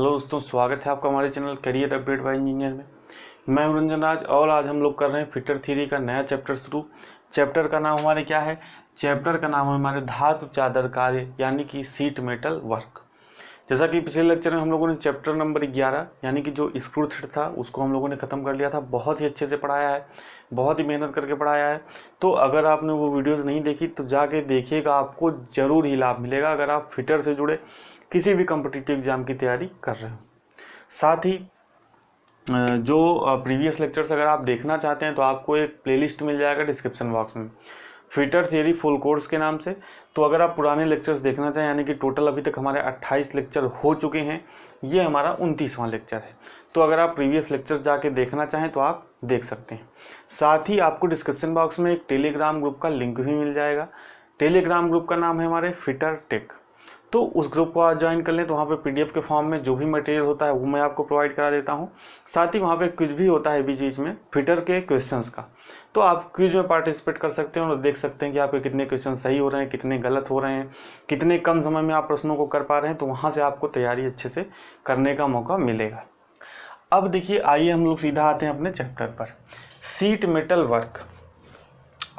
hello दोस्तों स्वागत है आपका हमारे channel career update by engineer में मैं हूं रंजन राज और आज हम लोग कर रहे हैं फिटर थ्री का नया चैप्टर शुरू चैप्टर का नाम हमारे क्या है चैप्टर का नाम है हमारे धातु चादर कार्य यानी कि सीट मेटल वर्क जैसा कि पिछले लेक्चर में हम लोगों ने चैप्टर नंबर ग्यारह यानी कि जो स्क्रू थ्रेड था उसको हम लोगों ने ख़त्म कर लिया था बहुत ही अच्छे से पढ़ाया है बहुत ही मेहनत करके पढ़ाया है तो अगर आपने वो वीडियोस नहीं देखी तो जाके देखिएगा आपको ज़रूर ही लाभ मिलेगा अगर आप फिटर से जुड़े किसी भी कॉम्पिटिटिव एग्ज़ाम की तैयारी कर रहे हो साथ ही जो प्रीवियस लेक्चर्स अगर आप देखना चाहते हैं तो आपको एक प्लेलिस्ट मिल जाएगा डिस्क्रिप्शन बॉक्स में फिटर थियरी फुल कोर्स के नाम से तो अगर आप पुराने लेक्चर्स देखना चाहें यानी कि टोटल अभी तक हमारे 28 लेक्चर हो चुके हैं ये हमारा उनतीसवां लेक्चर है तो अगर आप प्रीवियस लेक्चर जाके देखना चाहें तो आप देख सकते हैं साथ ही आपको डिस्क्रिप्शन बॉक्स में एक टेलीग्राम ग्रुप का लिंक भी मिल जाएगा टेलीग्राम ग्रुप का नाम है हमारे फिटर टेक तो उस ग्रुप को आप ज्वाइन कर लें तो वहाँ पर पी के फॉर्म में जो भी मटेरियल होता है वो मैं आपको प्रोवाइड करा देता हूँ साथ ही वहाँ पर क्विज भी होता है बीच बीच में फिटर के क्वेश्चन का तो आप क्विज में पार्टिसिपेट कर सकते हैं और देख सकते हैं कि आपके कितने क्वेश्चन सही हो रहे हैं कितने गलत हो रहे हैं कितने कम समय में आप प्रश्नों को कर पा रहे हैं तो वहाँ से आपको तैयारी अच्छे से करने का मौका मिलेगा अब देखिए आइए हम लोग सीधा आते हैं अपने चैप्टर पर सीट मेटल वर्क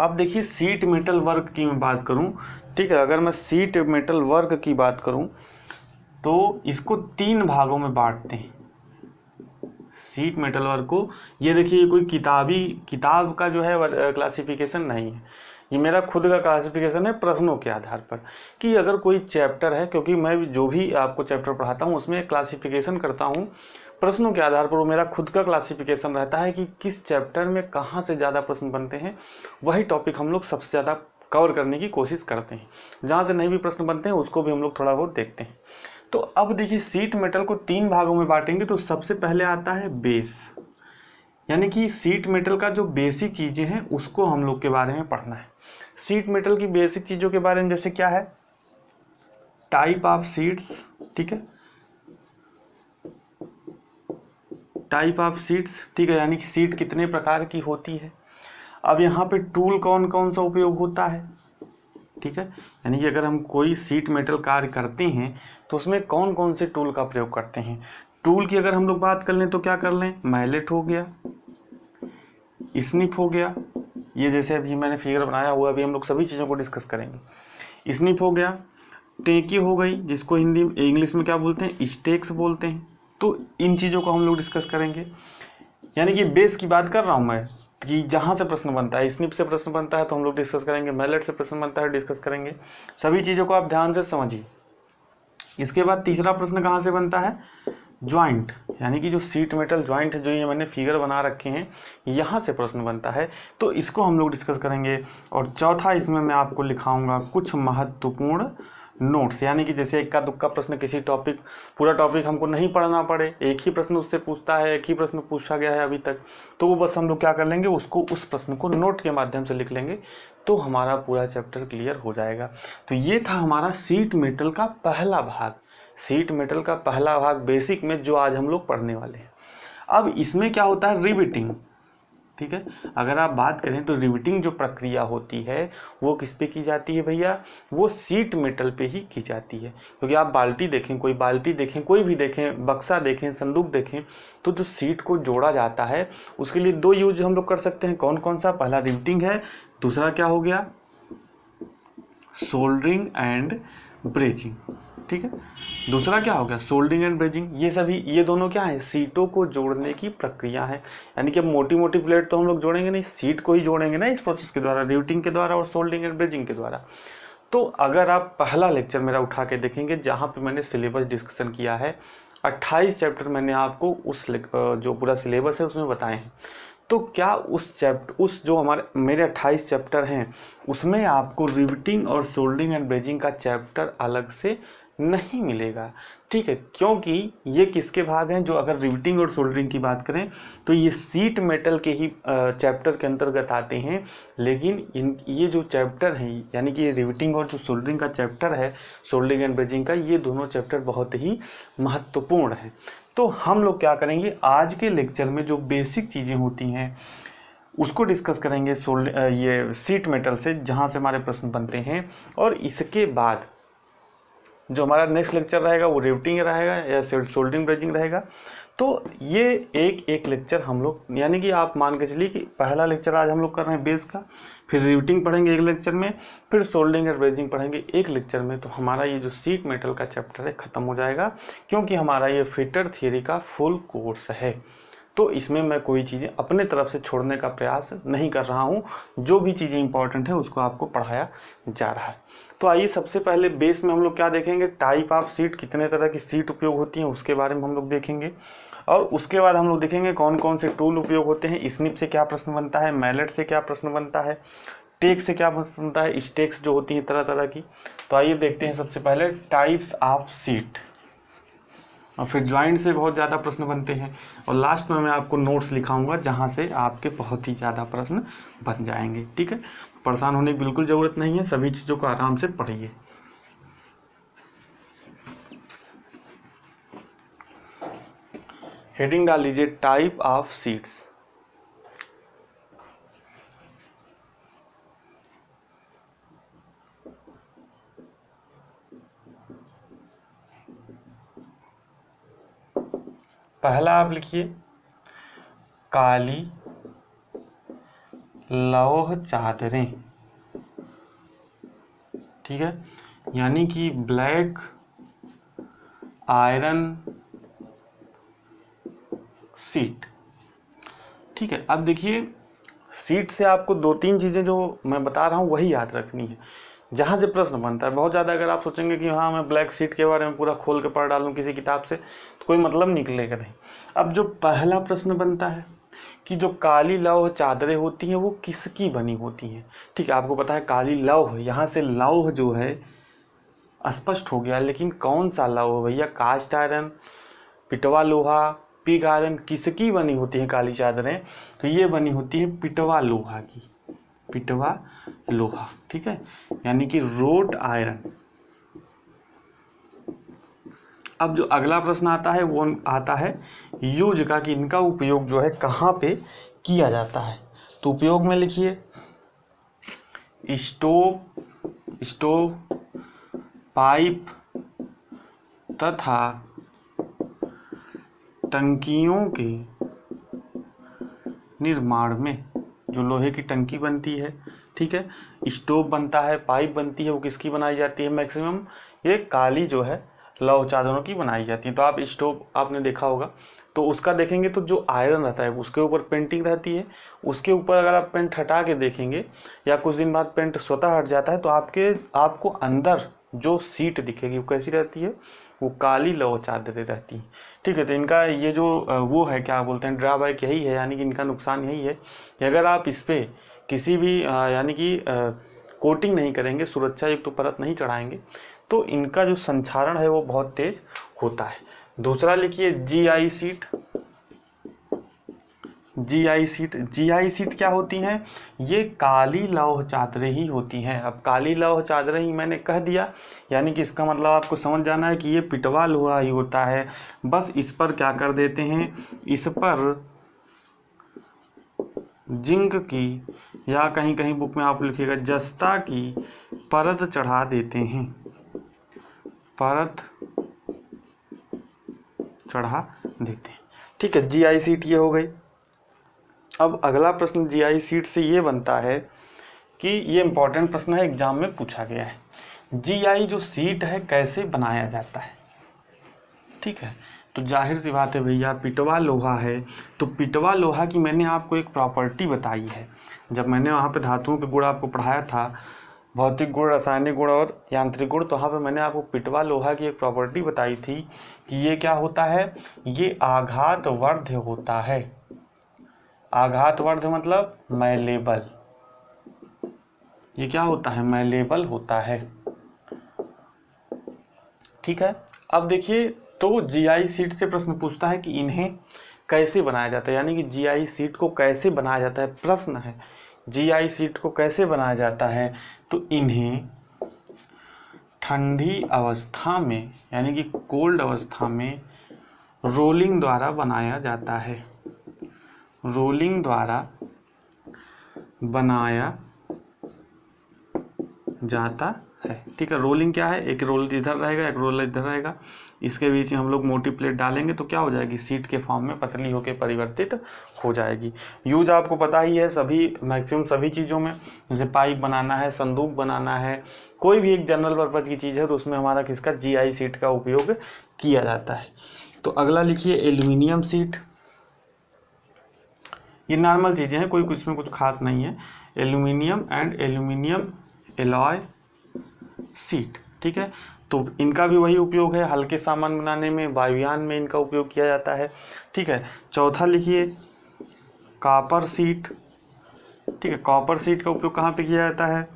अब देखिए सीट मेटल वर्क की मैं बात करूं ठीक है अगर मैं सीट मेटल वर्क की बात करूं तो इसको तीन भागों में बांटते हैं सीट मेटल वर्क को ये देखिए कोई किताबी किताब का जो है क्लासिफिकेशन नहीं है ये मेरा खुद का क्लासिफिकेशन है प्रश्नों के आधार पर कि अगर कोई चैप्टर है क्योंकि मैं जो भी आपको चैप्टर पढ़ाता हूँ उसमें क्लासिफिकेशन करता हूँ प्रश्नों के आधार पर वो मेरा खुद का क्लासिफिकेशन रहता है कि किस चैप्टर में कहाँ से ज़्यादा प्रश्न बनते हैं वही टॉपिक हम लोग सबसे ज़्यादा कवर करने की कोशिश करते हैं जहाँ से नए भी प्रश्न बनते हैं उसको भी हम लोग थोड़ा बहुत देखते हैं तो अब देखिए सीट मेटल को तीन भागों में बांटेंगे तो सबसे पहले आता है बेस यानी कि सीट मेटल का जो बेसिक चीज़ें हैं उसको हम लोग के बारे में पढ़ना है सीट मेटल की बेसिक चीज़ों के बारे में जैसे क्या है टाइप ऑफ सीट्स ठीक है टाइप ऑफ सीट्स ठीक है यानी कि सीट कितने प्रकार की होती है अब यहाँ पे टूल कौन कौन सा उपयोग होता है ठीक है यानी कि अगर हम कोई सीट मेटल कार्य करते हैं तो उसमें कौन कौन से टूल का प्रयोग करते हैं टूल की अगर हम लोग बात कर लें तो क्या कर लें मैलेट हो गया स्निप हो गया ये जैसे अभी मैंने फिगर बनाया हुआ अभी हम लोग सभी चीज़ों को डिस्कस करेंगे स्निप हो गया टेकी हो गई जिसको हिंदी इंग्लिश में क्या बोलते हैं स्टेक्स बोलते हैं तो इन चीज़ों को हम लोग डिस्कस करेंगे यानी कि बेस की बात कर रहा हूँ मैं कि जहाँ से प्रश्न बनता है स्निप से प्रश्न बनता है तो हम लोग डिस्कस करेंगे मैलेट से प्रश्न बनता है डिस्कस करेंगे सभी चीज़ों को आप ध्यान से समझिए इसके बाद तीसरा प्रश्न कहाँ से बनता है ज्वाइंट यानी कि जो सीट मेटल ज्वाइंट है जो ये मैंने फिगर बना रखे हैं यहाँ से प्रश्न बनता है तो इसको हम लोग डिस्कस करेंगे और चौथा इसमें मैं आपको लिखाऊंगा कुछ महत्वपूर्ण नोट्स यानी कि जैसे इक्का दुक्का प्रश्न किसी टॉपिक पूरा टॉपिक हमको नहीं पढ़ना पड़े एक ही प्रश्न उससे पूछता है एक ही प्रश्न पूछा गया है अभी तक तो वो बस हम लोग क्या कर लेंगे उसको उस प्रश्न को नोट के माध्यम से लिख लेंगे तो हमारा पूरा चैप्टर क्लियर हो जाएगा तो ये था हमारा सीट मेटल का पहला भाग सीट मेटल का पहला भाग बेसिक में जो आज हम लोग पढ़ने वाले हैं अब इसमें क्या होता है रिबिटिंग ठीक है अगर आप बात करें तो रिविटिंग जो प्रक्रिया होती है वो किस पे की जाती है भैया वो सीट मेटल पे ही की जाती है क्योंकि आप बाल्टी देखें कोई बाल्टी देखें कोई भी देखें बक्सा देखें संदूक देखें तो जो सीट को जोड़ा जाता है उसके लिए दो यूज हम लोग कर सकते हैं कौन कौन सा पहला रिविटिंग है दूसरा क्या हो गया सोल्डरिंग एंड ब्रेजिंग ठीक है दूसरा क्या हो गया सोल्डिंग एंड ब्रिजिंग ये सभी ये दोनों क्या है सीटों को जोड़ने की प्रक्रिया है यानी कि मोटी मोटी प्लेट तो हम लोग जोड़ेंगे नहीं सीट को ही जोड़ेंगे ना इस प्रोसेस के द्वारा रिवटिंग के द्वारा और सोल्डिंग एंड ब्रिजिंग के द्वारा तो अगर आप पहला लेक्चर मेरा उठा के देखेंगे जहाँ पर मैंने सिलेबस डिस्कशन किया है अट्ठाईस चैप्टर मैंने आपको उस जो पूरा सिलेबस है उसमें बताए हैं तो क्या उस चैप्टर उस जो हमारे मेरे 28 चैप्टर हैं उसमें आपको रिविटिंग और सोल्डिंग एंड ब्रेजिंग का चैप्टर अलग से नहीं मिलेगा ठीक है क्योंकि ये किसके भाग हैं जो अगर रिविटिंग और सोल्डरिंग की बात करें तो ये सीट मेटल के ही चैप्टर के अंतर्गत आते हैं लेकिन इन ये जो चैप्टर हैं यानी कि ये रिविटिंग और जो सोल्डरिंग का चैप्टर है सोल्डरिंग एंड ब्रिजिंग का ये दोनों चैप्टर बहुत ही महत्वपूर्ण हैं तो हम लोग क्या करेंगे आज के लेक्चर में जो बेसिक चीज़ें होती हैं उसको डिस्कस करेंगे सोल्ड ये सीट मेटल से जहाँ से हमारे प्रश्न बनते हैं और इसके बाद जो हमारा नेक्स्ट लेक्चर रहेगा वो रिवटिंग रहेगा या शोल्डरिंग ब्रेजिंग रहेगा तो ये एक एक लेक्चर हम लोग यानी कि आप मान के चलिए कि पहला लेक्चर आज हम लोग कर रहे हैं बेस का फिर रिवटिंग पढ़ेंगे एक लेक्चर में फिर सोल्डिंग और ब्रेजिंग पढ़ेंगे एक लेक्चर में तो हमारा ये जो सीट मेटल का चैप्टर है ख़त्म हो जाएगा क्योंकि हमारा ये फिटर थियरी का फुल कोर्स है तो इसमें मैं कोई चीज़ें अपने तरफ से छोड़ने का प्रयास नहीं कर रहा हूँ जो भी चीज़ें इंपॉर्टेंट हैं उसको आपको पढ़ाया जा रहा है तो आइए सबसे पहले बेस में हम लोग क्या देखेंगे टाइप ऑफ सीट कितने तरह की सीट उपयोग होती हैं उसके बारे में हम लोग देखेंगे और उसके बाद हम लोग देखेंगे कौन कौन से टूल उपयोग होते हैं स्निप से क्या प्रश्न बनता है मैलेट से क्या प्रश्न बनता है टेक से क्या प्रश्न बनता है स्टेक्स जो होती हैं तरह तरह की तो आइए देखते हैं सबसे पहले टाइप्स ऑफ सीट और फिर ज्वाइंट से बहुत ज़्यादा प्रश्न बनते हैं और लास्ट में मैं आपको नोट्स लिखाऊंगा जहाँ से आपके बहुत ही ज़्यादा प्रश्न बन जाएंगे ठीक है परेशान होने की बिल्कुल ज़रूरत नहीं है सभी चीज़ों को आराम से पढ़िए हेडिंग डाल लीजिए टाइप ऑफ सीट्स पहला आप लिखिए काली लौह चादरें ठीक है यानी कि ब्लैक आयरन सीट ठीक है अब देखिए सीट से आपको दो तीन चीज़ें जो मैं बता रहा हूँ वही याद रखनी है जहाँ से प्रश्न बनता है बहुत ज़्यादा अगर आप सोचेंगे कि हाँ मैं ब्लैक सीट के बारे में पूरा खोल के पढ़ डालूँ किसी किताब से तो कोई मतलब निकलेगा नहीं अब जो पहला प्रश्न बनता है कि जो काली लौह चादरें होती हैं वो किसकी बनी होती हैं ठीक है आपको पता है काली लौह यहाँ से लौह जो है स्पष्ट हो गया लेकिन कौन सा लौह भैया कास्ट आयरन पिटवा लोहा पिग आयरन किसकी बनी होती है काली चादरें तो ये बनी होती है पिटवा लोहा की पिटवा लोहा ठीक है यानी कि रोट आयरन अब जो अगला प्रश्न आता है वो आता है यूज का कि इनका उपयोग जो है कहाँ पे किया जाता है तो उपयोग में लिखिए स्टोव स्टोव पाइप तथा टंकियों के निर्माण में जो लोहे की टंकी बनती है ठीक है स्टोव बनता है पाइप बनती है वो किसकी बनाई जाती है मैक्सिमम ये काली जो है लौ चादरों की बनाई जाती है तो आप स्टोव आपने देखा होगा तो उसका देखेंगे तो जो आयरन रहता है उसके ऊपर पेंटिंग रहती है उसके ऊपर अगर आप पेंट हटा के देखेंगे या कुछ दिन बाद पेंट स्वतः हट जाता है तो आपके आपको अंदर जो सीट दिखेगी वो कैसी रहती है वो काली लौ चादर रहती हैं ठीक है तो इनका ये जो वो है क्या बोलते हैं ड्राबैक यही है यानी कि इनका नुकसान यही है कि अगर आप इस पर किसी भी यानी कि कोटिंग नहीं करेंगे सुरक्षा युक्त तो परत नहीं चढ़ाएंगे तो इनका जो संचारण है वो बहुत तेज़ होता है दूसरा लिखिए G I sheet G I sheet G I sheet क्या होती हैं ये काली लौह चादरें ही होती हैं अब काली लौह चादरें ही मैंने कह दिया यानी कि इसका मतलब आपको समझ जाना है कि ये पिटवा लोहा ही होता है बस इस पर क्या कर देते हैं इस पर जिंक की या कहीं कहीं बुक में आप लिखिएगा जस्ता की परत चढ़ा देते हैं परत चढ़ा देते हैं ठीक है जी आई सीट ये हो गई अब अगला प्रश्न जीआई सीट से ये बनता है कि ये इम्पोर्टेंट प्रश्न है एग्जाम में पूछा गया है जीआई जो सीट है कैसे बनाया जाता है ठीक है तो जाहिर सी बात है भैया पिटवा लोहा है तो पिटवा लोहा की मैंने आपको एक प्रॉपर्टी बताई है जब मैंने वहाँ पे धातुओं के गुण आपको पढ़ाया था भौतिक गुण रासायनिक गुण और यांत्रिक गुण तो वहाँ पे मैंने आपको पिटवा लोहा की एक प्रॉपर्टी बताई थी कि ये क्या होता है ये आघात वर्ध्य होता है आघातवर्ध मतलब मैलेबल ये क्या होता है मैलेबल होता है ठीक है अब देखिए तो जीआई सीट से प्रश्न पूछता है कि इन्हें कैसे बनाया जाता है यानी कि जीआई सीट को कैसे बनाया जाता है प्रश्न है जीआई सीट को कैसे बनाया जाता है तो इन्हें ठंडी अवस्था में यानी कि कोल्ड अवस्था में रोलिंग द्वारा बनाया जाता है रोलिंग द्वारा बनाया जाता है ठीक है रोलिंग क्या है एक रोल इधर रहेगा एक रोल इधर रहेगा इसके बीच में हम लोग मोटी प्लेट डालेंगे तो क्या हो जाएगी सीट के फॉर्म में पतली होकर परिवर्तित हो जाएगी यूज आपको पता ही है सभी मैक्सिमम सभी चीज़ों में जैसे पाइप बनाना है संदूक बनाना है कोई भी एक जनरल पर्पज़ की चीज़ है तो उसमें हमारा किसका जी सीट का उपयोग किया जाता है तो अगला लिखिए एल्यूमिनियम सीट ये नॉर्मल चीज़ें हैं कोई कुछ में कुछ खास नहीं है aluminium and aluminium alloy sheet ठीक है तो इनका भी वही उपयोग है हल्के सामान बनाने में वायुयान में इनका उपयोग किया जाता है ठीक है चौथा लिखिए कॉपर सीट ठीक है कॉपर सीट का उपयोग कहाँ पे किया जाता है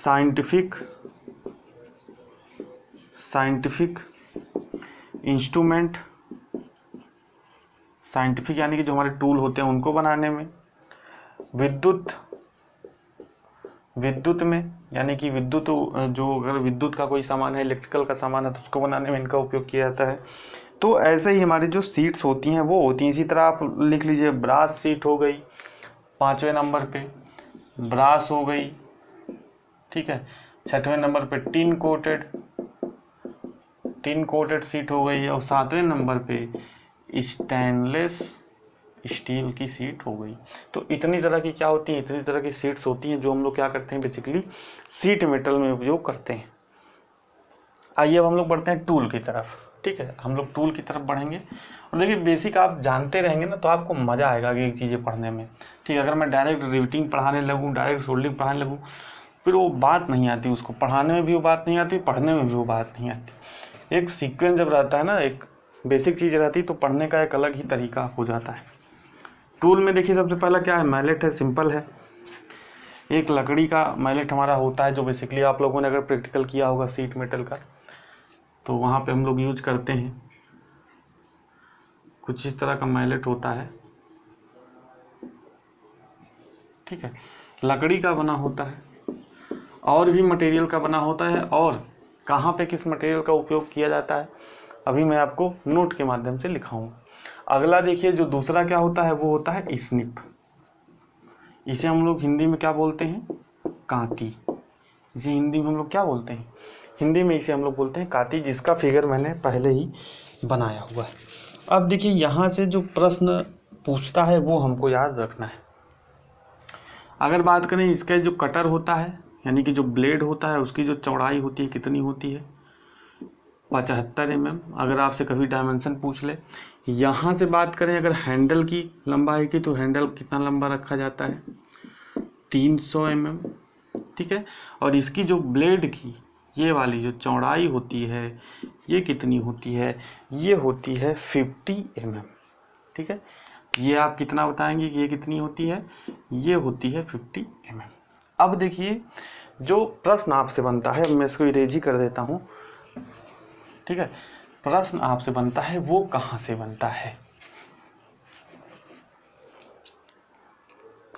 साइंटिफिक साइंटिफिक इंस्ट्रूमेंट साइंटिफिक यानी कि जो हमारे टूल होते हैं उनको बनाने में विद्युत विद्युत में यानी कि विद्युत जो अगर विद्युत का कोई सामान है इलेक्ट्रिकल का सामान है तो उसको बनाने में इनका उपयोग किया जाता है तो ऐसे ही हमारी जो सीट्स होती हैं वो होती हैं इसी तरह आप लिख लीजिए ब्रास सीट हो गई पाँचवें नंबर पे ब्रास हो गई ठीक है छठवें नंबर पे tin coated tin coated sheet हो गई और सातवें नंबर पे स्टेनलेस स्टील की सीट हो गई तो इतनी तरह की क्या होती हैं इतनी तरह की सीट्स होती हैं जो हम लोग क्या करते हैं बेसिकली सीट मेटल में उपयोग करते हैं आइए अब हम लोग बढ़ते हैं टूल की तरफ ठीक है हम लोग टूल की तरफ बढ़ेंगे और देखिए बेसिक आप जानते रहेंगे ना तो आपको मज़ा आएगा कि एक चीज़ें पढ़ने में ठीक है अगर मैं डायरेक्ट रिविटिंग पढ़ाने लगूँ डायरेक्ट सोल्डिंग पढ़ाने लगूँ फिर वो बात नहीं आती उसको पढ़ाने में भी वो बात नहीं आती पढ़ने में भी वो बात नहीं आती एक सीक्वेंस जब रहता है ना एक बेसिक चीज़ रहती तो पढ़ने का एक अलग ही तरीका हो जाता है टूल में देखिए सबसे पहला क्या है मैलेट है सिंपल है एक लकड़ी का मैलेट हमारा होता है जो बेसिकली आप लोगों ने अगर प्रैक्टिकल किया होगा सीट मेटल का तो वहाँ पे हम लोग यूज करते हैं कुछ इस तरह का मैलेट होता है ठीक है लकड़ी का बना होता है और भी मटेरियल का बना होता है और कहाँ पे किस मटेरियल का उपयोग किया जाता है अभी मैं आपको नोट के माध्यम से लिखाऊंगा अगला देखिए जो दूसरा क्या होता है वो होता है स्निप इसे हम लोग हिंदी में क्या बोलते हैं कांती इसे हिंदी में हम लोग क्या बोलते हैं हिंदी में इसे हम लोग बोलते हैं काती जिसका फिगर मैंने पहले ही बनाया हुआ है अब देखिए यहाँ से जो प्रश्न पूछता है वो हमको याद रखना है अगर बात करें इसका जो कटर होता है यानी कि जो ब्लेड होता है उसकी जो चौड़ाई होती है कितनी होती है पचहत्तर एम mm, अगर आपसे कभी डायमेंशन पूछ ले यहाँ से बात करें अगर हैंडल की लंबाई की तो हैंडल कितना लंबा रखा जाता है तीन सौ एम एम ठीक है और इसकी जो ब्लेड की ये वाली जो चौड़ाई होती है ये कितनी होती है ये होती है फिफ्टी एम एम ठीक है ये आप कितना बताएंगे कि ये कितनी होती है ये होती है फिफ्टी एम एम अब देखिए जो प्रश्न आपसे बनता है मैं इसको इरेज कर देता हूँ ठीक है प्रश्न आपसे बनता है वो कहां से बनता है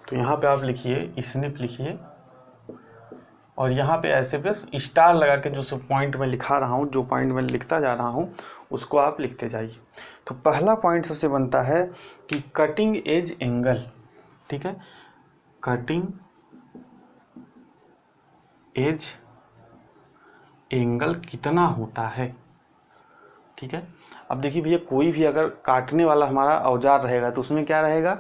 तो यहां पे आप लिखिए स्निप लिखिए और यहाँ पे ऐसे पे स्टार लगा के जो सब पॉइंट में लिखा रहा हूँ जो पॉइंट में लिखता जा रहा हूँ उसको आप लिखते जाइए तो पहला पॉइंट सबसे बनता है कि कटिंग एज एंगल ठीक है कटिंग एज एंगल कितना होता है ठीक है अब देखिए भैया कोई भी अगर काटने वाला हमारा औजार रहेगा तो उसमें क्या रहेगा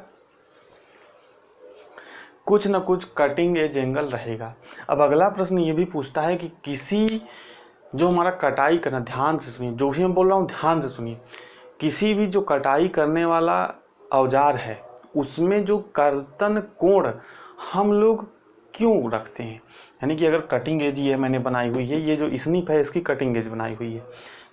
कुछ ना कुछ कटिंग एज एंगल रहेगा अब अगला प्रश्न ये भी पूछता है कि किसी जो हमारा कटाई करना ध्यान से सुनिए जो भी मैं बोल रहा हूँ ध्यान से सुनिए किसी भी जो कटाई करने वाला औजार है उसमें जो कर्तन कोण हम लोग क्यों रखते हैं यानी कि अगर कटिंग एज ये मैंने बनाई हुई है ये जो स्निप है इसकी कटिंग एज बनाई हुई है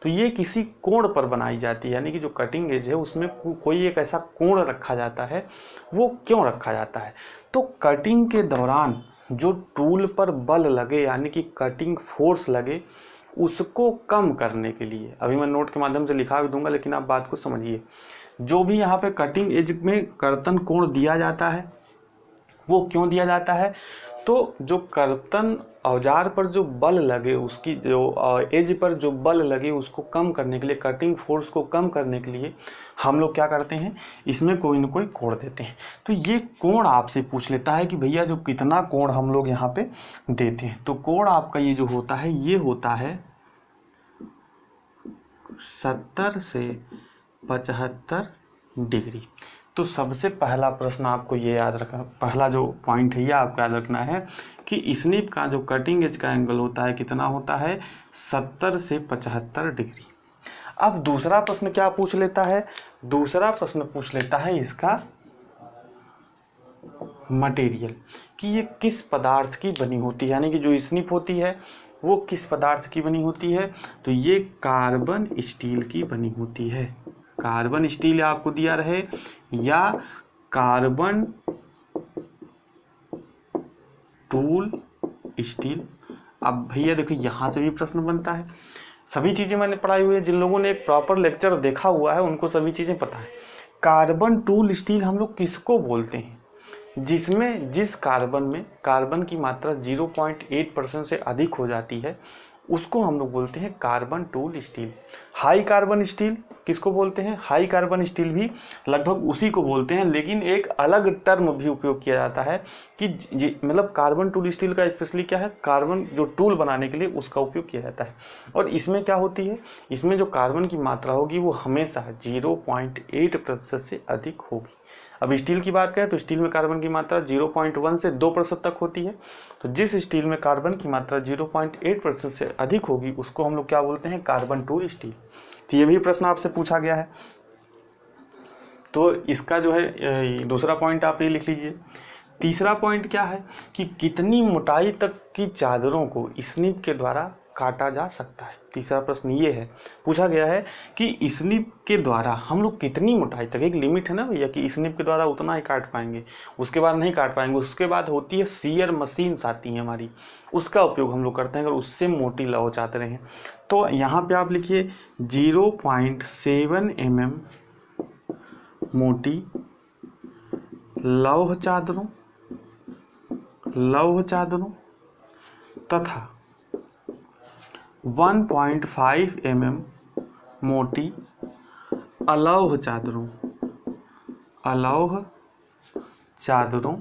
तो ये किसी कोण पर बनाई जाती है यानी कि जो कटिंग एज है उसमें को, कोई एक ऐसा कोण रखा जाता है वो क्यों रखा जाता है तो कटिंग के दौरान जो टूल पर बल लगे यानी कि कटिंग फोर्स लगे उसको कम करने के लिए अभी मैं नोट के माध्यम से लिखा भी दूंगा लेकिन आप बात को समझिए जो भी यहाँ पे कटिंग एज में कर्तन कोण दिया जाता है वो क्यों दिया जाता है तो जो कर्तन औजार पर जो बल लगे उसकी जो एज पर जो बल लगे उसको कम करने के लिए कटिंग फोर्स को कम करने के लिए हम लोग क्या करते हैं इसमें कोई ना कोई कोण देते हैं तो ये कोण आपसे पूछ लेता है कि भैया जो कितना कोण हम लोग यहाँ पे देते हैं तो कोण आपका ये जो होता है ये होता है सत्तर से पचहत्तर डिग्री तो सबसे पहला प्रश्न आपको ये याद रखा पहला जो पॉइंट है यह आपको याद रखना है कि स्निप का जो कटिंग एज का एंगल होता है कितना होता है सत्तर से पचहत्तर डिग्री अब दूसरा प्रश्न क्या पूछ लेता है दूसरा प्रश्न पूछ लेता है इसका मटेरियल कि ये किस पदार्थ की बनी होती है यानी कि जो स्निप होती है वो किस पदार्थ की बनी होती है तो ये कार्बन स्टील की बनी होती है कार्बन स्टील आपको दिया रहे या कार्बन टूल स्टील अब भैया देखो यहाँ से भी प्रश्न बनता है सभी चीज़ें मैंने पढ़ाई हुई है जिन लोगों ने एक प्रॉपर लेक्चर देखा हुआ है उनको सभी चीज़ें पता है कार्बन टूल स्टील हम लोग किसको बोलते हैं जिसमें जिस कार्बन में कार्बन की मात्रा 0.8 परसेंट से अधिक हो जाती है उसको हम लोग बोलते हैं carbon tool steel high carbon steel किसको बोलते हैं हाई कार्बन स्टील भी लगभग उसी को बोलते हैं लेकिन एक अलग टर्म भी उपयोग किया जाता है कि मतलब कार्बन टूल स्टील का स्पेशली क्या है कार्बन जो टूल बनाने के लिए उसका उपयोग किया जाता है और इसमें क्या होती है इसमें जो कार्बन की मात्रा होगी वो हमेशा जीरो पॉइंट एट प्रतिशत से अधिक होगी अब स्टील की बात करें तो स्टील में कार्बन की मात्रा 0.1 से 2 प्रतिशत तक होती है तो जिस स्टील में कार्बन की मात्रा 0.8 प्रतिशत से अधिक होगी उसको हम लोग क्या बोलते हैं कार्बन टूल स्टील तो ये भी प्रश्न आपसे पूछा गया है तो इसका जो है दूसरा पॉइंट आप ये लिख लीजिए तीसरा पॉइंट क्या है कि कितनी मोटाई तक की चादरों को स्निप के द्वारा काटा जा सकता है तीसरा प्रश्न ये है पूछा गया है कि स्निप के द्वारा हम लोग कितनी मोटाई तक एक लिमिट है ना भैया कि स्निप के द्वारा उतना ही काट पाएंगे उसके बाद नहीं काट पाएंगे उसके बाद होती है सीयर मशीन्स आती हैं हमारी उसका उपयोग हम लोग करते हैं अगर उससे मोटी लाओ चाहते रहें तो यहाँ पर आप लिखिए zero point seven M M मोटी लौह चादरों लौह चादरों तथा 1.5 एम मोटी अलौह चादरों अलौह चादरों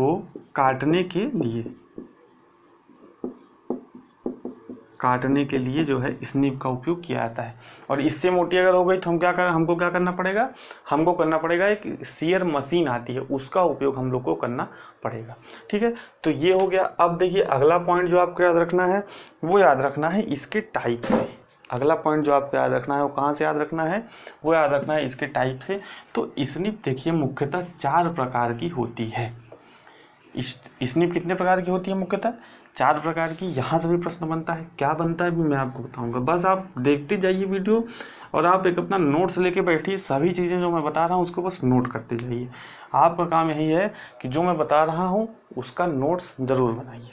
को काटने के लिए काटने के लिए जो है स्निप का उपयोग किया जाता है और इससे मोटी अगर हो गई तो हम क्या कर हमको क्या करना पड़ेगा हमको करना पड़ेगा एक सीयर मशीन आती है उसका उपयोग हम लोग को करना पड़ेगा ठीक है तो ये हो गया अब देखिए अगला पॉइंट जो आपको याद रखना है वो याद रखना है इसके टाइप से अगला पॉइंट जो आपको याद रखना है वो कहाँ से याद रखना है वो याद रखना है इसके टाइप से तो स्निप देखिए मुख्यतः चार प्रकार की होती है स्निप कितने प्रकार की होती है मुख्यतः चार प्रकार की यहाँ से भी प्रश्न बनता है क्या बनता है भी मैं आपको बताऊंगा बस आप देखते जाइए वीडियो और आप एक अपना नोट्स लेके बैठिए सभी चीज़ें जो मैं बता रहा हूँ उसको बस नोट करते जाइए आपका काम यही है कि जो मैं बता रहा हूँ उसका नोट्स ज़रूर बनाइए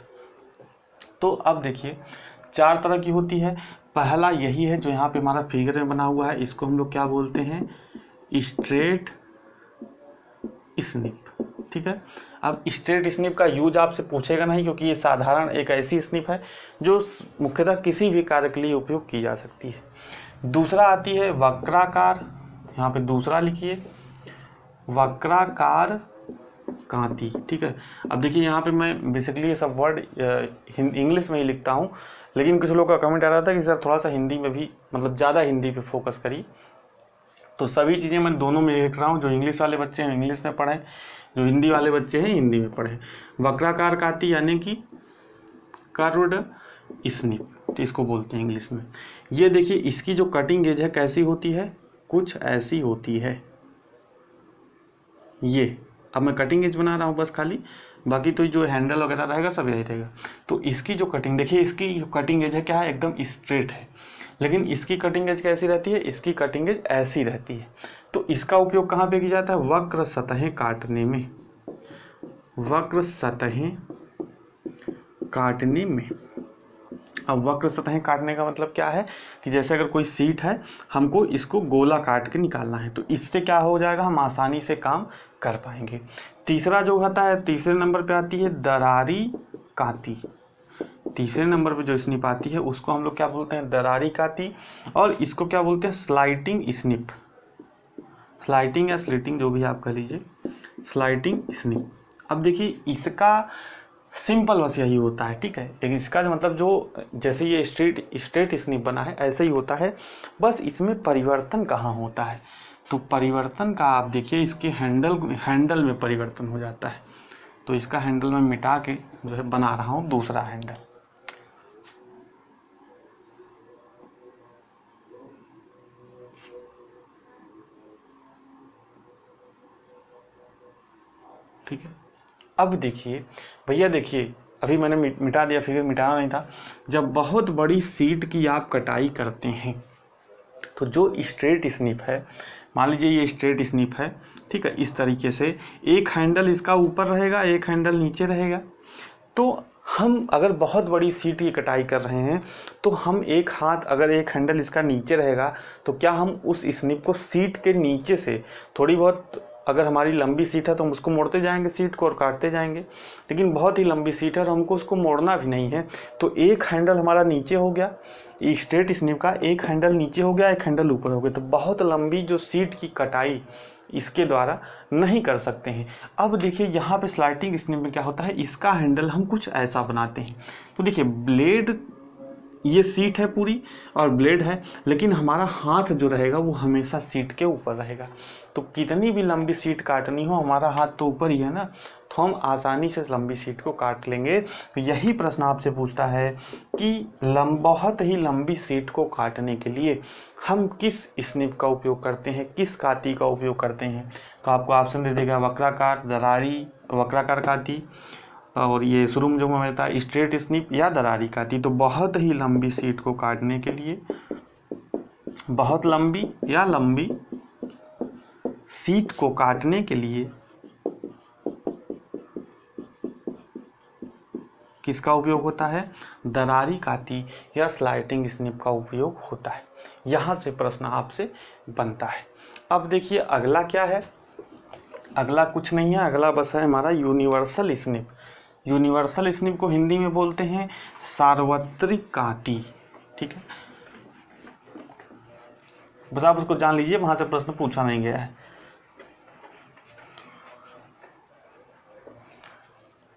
तो अब देखिए चार तरह की होती है पहला यही है जो यहाँ पे हमारा फिगर में बना हुआ है इसको हम लोग क्या बोलते हैं स्ट्रेट स्निप ठीक है अब स्ट्रेट स्निप का यूज आपसे पूछेगा नहीं क्योंकि ये साधारण एक ऐसी स्निप है जो मुख्यतः किसी भी कार्य के लिए उपयोग की जा सकती है दूसरा आती है वक्राकार यहाँ पे दूसरा लिखिए वक्राकार कांति ठीक है अब देखिए यहाँ पे मैं बेसिकली ये सब वर्ड इंग्लिश में ही लिखता हूँ लेकिन कुछ लोगों का कमेंट आ रहा था कि सर थोड़ा सा हिंदी में भी मतलब ज़्यादा हिंदी पे फोकस करिए तो सभी चीज़ें मैं दोनों में लिख रहा हूँ जो इंग्लिश वाले बच्चे हैं इंग्लिश में पढ़ें जो हिंदी वाले बच्चे हैं हिंदी में पढ़े वक्राकार काती यानी कि कर्ड स्निप तो इसको बोलते हैं इंग्लिश में ये देखिए इसकी जो कटिंग एज है कैसी होती है कुछ ऐसी होती है ये अब मैं कटिंग एज बना रहा हूँ बस खाली बाकी तो जो हैंडल वगैरह रहेगा सब यही रहेगा तो इसकी जो कटिंग देखिए इसकी जो कटिंग एज है क्या है एकदम स्ट्रेट है लेकिन इसकी कटिंग एज कैसी रहती है इसकी कटिंग एज ऐसी रहती है तो इसका उपयोग कहाँ पे किया जाता है वक्र सतहें काटने में वक्र सतहें काटने में अब वक्र सतहें काटने का मतलब क्या है कि जैसे अगर कोई सीट है हमको इसको गोला काट के निकालना है तो इससे क्या हो जाएगा हम आसानी से काम कर पाएंगे तीसरा जो होता है तीसरे नंबर पे आती है दरारी कांति तीसरे नंबर पे जो स्निप आती है उसको हम लोग क्या बोलते हैं दरारी काती और इसको क्या बोलते हैं स्लाइटिंग स्निप स्लाइटिंग या स्लिटिंग जो भी आप कह लीजिए स्लाइटिंग स्निप अब देखिए इसका सिंपल बस यही होता है ठीक है एक इसका मतलब जो जैसे ये स्ट्रेट स्ट्रेट स्निप बना है ऐसे ही होता है बस इसमें परिवर्तन कहाँ होता है तो परिवर्तन का आप देखिए इसके हैंडल हैंडल में परिवर्तन हो जाता है तो इसका हैंडल मैं मिटा के जो है बना रहा हूँ दूसरा हैंडल ठीक है अब देखिए भैया देखिए अभी मैंने मिटा दिया फिगर मिटाना नहीं था जब बहुत बड़ी सीट की आप कटाई करते हैं तो जो स्ट्रेट स्निप है मान लीजिए ये स्ट्रेट स्निप है ठीक है इस तरीके से एक हैंडल इसका ऊपर रहेगा एक हैंडल नीचे रहेगा तो हम अगर बहुत बड़ी सीट की कटाई कर रहे हैं तो हम एक हाथ अगर एक हैंडल इसका नीचे रहेगा तो क्या हम उस स्निप को सीट के नीचे से थोड़ी बहुत अगर हमारी लंबी सीट है तो हम उसको मोड़ते जाएंगे सीट को और काटते जाएंगे लेकिन बहुत ही लंबी सीट है और हमको उसको मोड़ना भी नहीं है तो एक हैंडल हमारा नीचे हो गया स्ट्रेट स्निप का एक हैंडल नीचे हो गया एक हैंडल ऊपर हो गया तो बहुत लंबी जो सीट की कटाई इसके द्वारा नहीं कर सकते हैं अब देखिए यहाँ पे स्लाइटिंग स्निप में क्या होता है इसका हैंडल हम कुछ ऐसा बनाते हैं तो देखिए ब्लेड ये सीट है पूरी और ब्लेड है लेकिन हमारा हाथ जो रहेगा वो हमेशा सीट के ऊपर रहेगा तो कितनी भी लंबी सीट काटनी हो हमारा हाथ तो ऊपर ही है ना तो हम आसानी से लंबी सीट को काट लेंगे तो यही प्रश्न आपसे पूछता है कि लम बहुत ही लंबी सीट को काटने के लिए हम किस स्निप का उपयोग करते हैं किस काती का उपयोग करते हैं तो आपको ऑप्शन दे देगा वक्राकार दरारी वक्राकार काती और ये शुरू में जो मैं था स्ट्रेट स्निप या दरारी काटी तो बहुत ही लंबी सीट को काटने के लिए बहुत लंबी या लंबी सीट को काटने के लिए किसका उपयोग होता है दरारी काटी या स्लाइटिंग स्निप का उपयोग होता है यहाँ से प्रश्न आपसे बनता है अब देखिए अगला क्या है अगला कुछ नहीं है अगला बस है हमारा यूनिवर्सल स्निप यूनिवर्सल स्निप को हिंदी में बोलते हैं सार्वत्रिक काती ठीक है बस आप उसको जान लीजिए वहां से प्रश्न पूछा नहीं गया है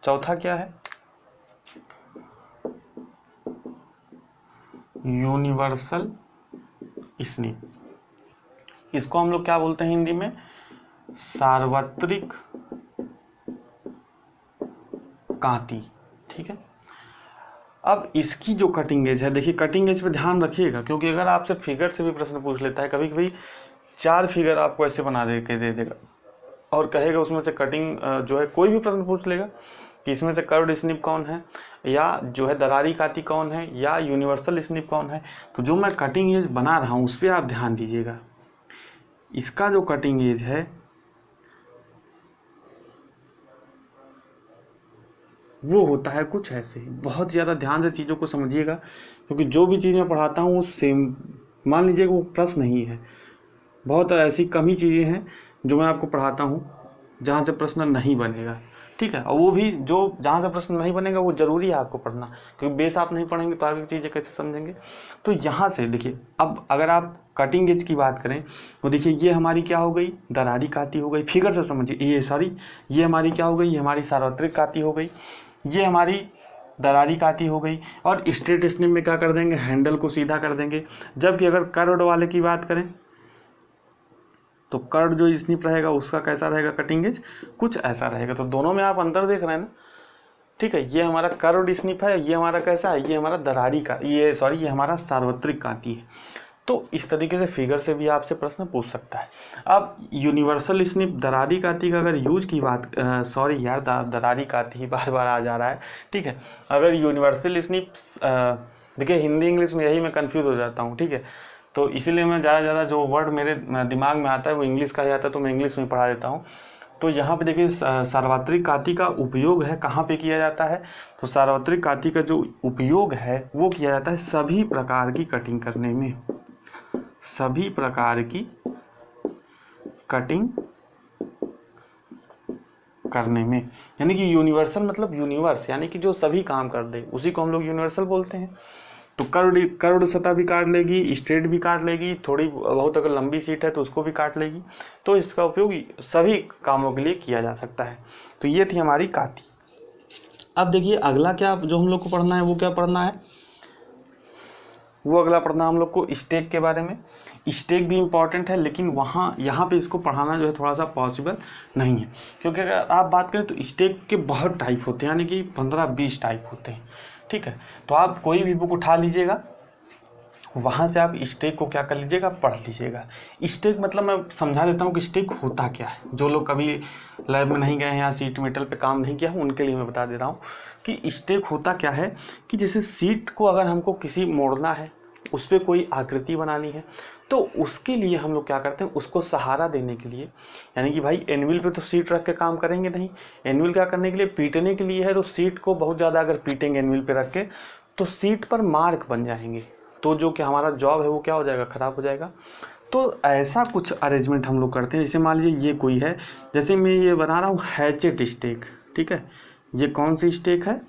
चौथा क्या है यूनिवर्सल स्निप इसको हम लोग क्या बोलते हैं हिंदी में सार्वत्रिक कांति ठीक है अब इसकी जो कटिंग एज है देखिए कटिंग एज पे ध्यान रखिएगा क्योंकि अगर आपसे फिगर से भी प्रश्न पूछ लेता है कभी कभी चार फिगर आपको ऐसे बना दे के दे देगा और कहेगा उसमें से कटिंग जो है कोई भी प्रश्न पूछ लेगा कि इसमें से कर्व्ड स्निप कौन है या जो है दरारी काती कौन है या यूनिवर्सल स्निप कौन है तो जो मैं कटिंग एज बना रहा हूँ उस पर आप ध्यान दीजिएगा इसका जो कटिंग एज है वो होता है कुछ ऐसे बहुत ज़्यादा ध्यान से चीज़ों को समझिएगा क्योंकि जो भी चीज़ मैं पढ़ाता हूँ वो सेम मान लीजिए वो प्लस नहीं है बहुत ऐसी कम ही चीज़ें हैं जो मैं आपको पढ़ाता हूँ जहाँ से प्रश्न नहीं बनेगा ठीक है और वो भी जो जहाँ से प्रश्न नहीं बनेगा वो ज़रूरी है आपको पढ़ना क्योंकि बेस आप नहीं पढ़ेंगे तो आगे चीज़ें कैसे समझेंगे तो यहाँ से देखिए अब अगर आप कटिंग एज की बात करें तो देखिए ये हमारी क्या हो गई दरारी काती हो गई फिगर से समझिए ये सॉरी ये हमारी क्या हो गई ये हमारी सार्वत्रिक काती हो गई ये हमारी दरारी काती हो गई और स्ट्रेट स्निप में क्या कर देंगे हैंडल को सीधा कर देंगे जबकि अगर कर्ड वाले की बात करें तो कर्ड जो स्निप रहेगा उसका कैसा रहेगा कटिंग एज कुछ ऐसा रहेगा तो दोनों में आप अंतर देख रहे हैं ना ठीक है ये हमारा कर्ड स्निप है ये हमारा कैसा है ये हमारा दरारी का ये सॉरी ये हमारा सार्वत्रिक कांति है तो इस तरीके से फिगर से भी आपसे प्रश्न पूछ सकता है अब यूनिवर्सल स्निप दरारी काती का अगर यूज की बात सॉरी यार दरारी काती बार बार आ जा रहा है ठीक है अगर यूनिवर्सल स्निप देखिए हिंदी इंग्लिश में यही मैं कन्फ्यूज़ हो जाता हूँ ठीक है तो इसीलिए मैं ज़्यादा ज़्यादा जो वर्ड मेरे दिमाग में आता है वो इंग्लिश का जाता है तो मैं इंग्लिश में पढ़ा देता हूँ तो यहाँ पे देखिए सार्वत्रिक काति का उपयोग है कहाँ पे किया जाता है तो सार्वत्रिक काति का जो उपयोग है वो किया जाता है सभी प्रकार की कटिंग करने में सभी प्रकार की कटिंग करने में यानी कि यूनिवर्सल मतलब यूनिवर्स यानी कि जो सभी काम कर दे उसी को हम लोग यूनिवर्सल बोलते हैं तो करोड़ करोड़ सतह भी काट लेगी स्ट्रेट भी काट लेगी थोड़ी बहुत अगर लंबी सीट है तो उसको भी काट लेगी तो इसका उपयोग सभी कामों के लिए किया जा सकता है तो ये थी हमारी काती अब देखिए अगला क्या जो हम लोग को पढ़ना है वो क्या पढ़ना है वो अगला पढ़ना हम लोग को स्टेक के बारे में स्टेक भी इम्पॉर्टेंट है लेकिन वहाँ यहाँ पे इसको पढ़ाना जो है थोड़ा सा पॉसिबल नहीं है क्योंकि अगर आप बात करें तो स्टेक के बहुत टाइप होते हैं यानी कि पंद्रह बीस टाइप होते हैं ठीक है तो आप कोई भी बुक उठा लीजिएगा वहाँ से आप स्टेक को क्या कर लीजिएगा पढ़ लीजिएगा स्टेक मतलब मैं समझा देता हूँ कि स्टेक होता क्या है जो लोग कभी लैब में नहीं गए हैं या सीट मेटल पे काम नहीं किया है उनके लिए मैं बता दे रहा हूँ कि स्टेक होता क्या है कि जैसे सीट को अगर हमको किसी मोड़ना है उस पर कोई आकृति बनानी है तो उसके लिए हम लोग क्या करते हैं उसको सहारा देने के लिए यानी कि भाई एनविल पे तो सीट रख के काम करेंगे नहीं एनविल क्या करने के लिए पीटने के लिए है तो सीट को बहुत ज़्यादा अगर पीटेंगे एनविल पे रख के तो सीट पर मार्क बन जाएंगे तो जो कि हमारा जॉब है वो क्या हो जाएगा ख़राब हो जाएगा तो ऐसा कुछ अरेंजमेंट हम लोग करते हैं जैसे मान लीजिए ये कोई है जैसे मैं ये बना रहा हूँ हैचेट स्टेक ठीक है ये कौन सी स्टेक है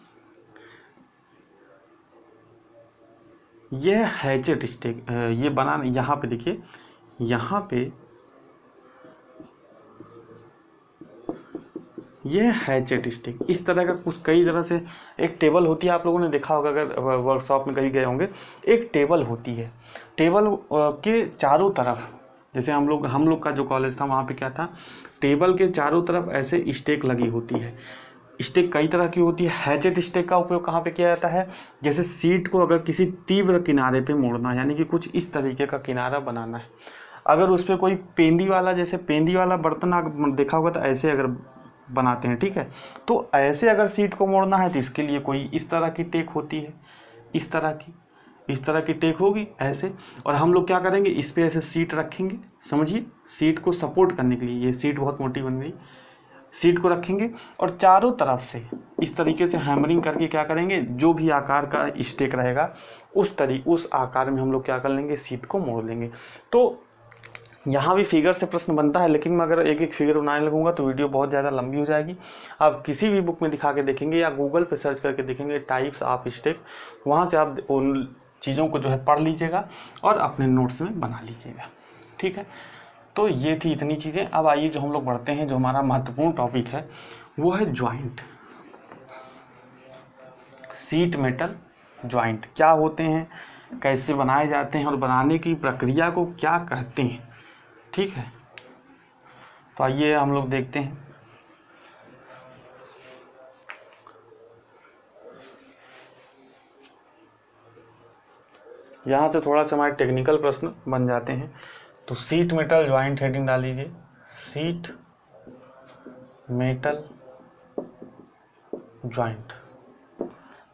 यह हैचेट स्टेक ये बना यहाँ पे देखिए यहाँ पे ये है स्टिक इस तरह का कुछ कई तरह से एक टेबल होती है आप लोगों ने देखा होगा अगर वर्कशॉप में कहीं गए होंगे एक टेबल होती है टेबल के चारों तरफ जैसे हम लोग हम लोग का जो कॉलेज था वहाँ पे क्या था टेबल के चारों तरफ ऐसे स्टेक लगी होती है स्टेक कई तरह की होती है हैचेट स्टेक का उपयोग कहाँ पे किया जाता है जैसे सीट को अगर किसी तीव्र किनारे पे मोड़ना यानी कि कुछ इस तरीके का किनारा बनाना है अगर उस पर कोई पेंदी वाला जैसे पेंदी वाला बर्तन आप देखा होगा तो ऐसे अगर बनाते हैं ठीक है तो ऐसे अगर सीट को मोड़ना है तो इसके लिए कोई इस तरह की टेक होती है इस तरह की इस तरह की टेक होगी ऐसे और हम लोग क्या करेंगे इस पर ऐसे सीट रखेंगे समझिए सीट को सपोर्ट करने के लिए ये सीट बहुत मोटी बन गई सीट को रखेंगे और चारों तरफ से इस तरीके से हैमरिंग करके क्या करेंगे जो भी आकार का स्टेक रहेगा उस तरी उस आकार में हम लोग क्या कर लेंगे सीट को मोड़ लेंगे तो यहाँ भी फिगर से प्रश्न बनता है लेकिन मैं अगर एक एक फिगर बनाने लगूंगा तो वीडियो बहुत ज़्यादा लंबी हो जाएगी आप किसी भी बुक में दिखा के देखेंगे या गूगल पे सर्च करके देखेंगे टाइप्स ऑफ स्टेप वहाँ से आप उन चीज़ों को जो है पढ़ लीजिएगा और अपने नोट्स में बना लीजिएगा ठीक है तो ये थी इतनी चीज़ें अब आइए जो हम लोग बढ़ते हैं जो हमारा महत्वपूर्ण टॉपिक है वो है ज्वाइंट सीट मेटल ज्वाइंट क्या होते हैं कैसे बनाए जाते हैं और बनाने की प्रक्रिया को क्या कहते हैं ठीक है तो आइए हम लोग देखते हैं यहाँ से थोड़ा सा हमारे टेक्निकल प्रश्न बन जाते हैं तो सीट मेटल ज्वाइंट हेडिंग डाल लीजिए सीट मेटल ज्वाइंट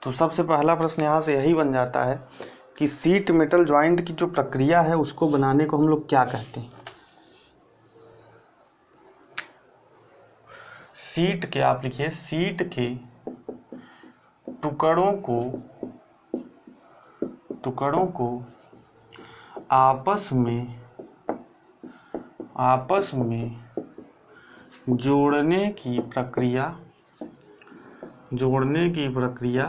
तो सबसे पहला प्रश्न यहाँ से यही बन जाता है कि सीट मेटल ज्वाइंट की जो प्रक्रिया है उसको बनाने को हम लोग क्या कहते हैं सीट के आप लिखिए सीट के टुकड़ों को टुकड़ों को आपस में आपस में जोड़ने की प्रक्रिया जोड़ने की प्रक्रिया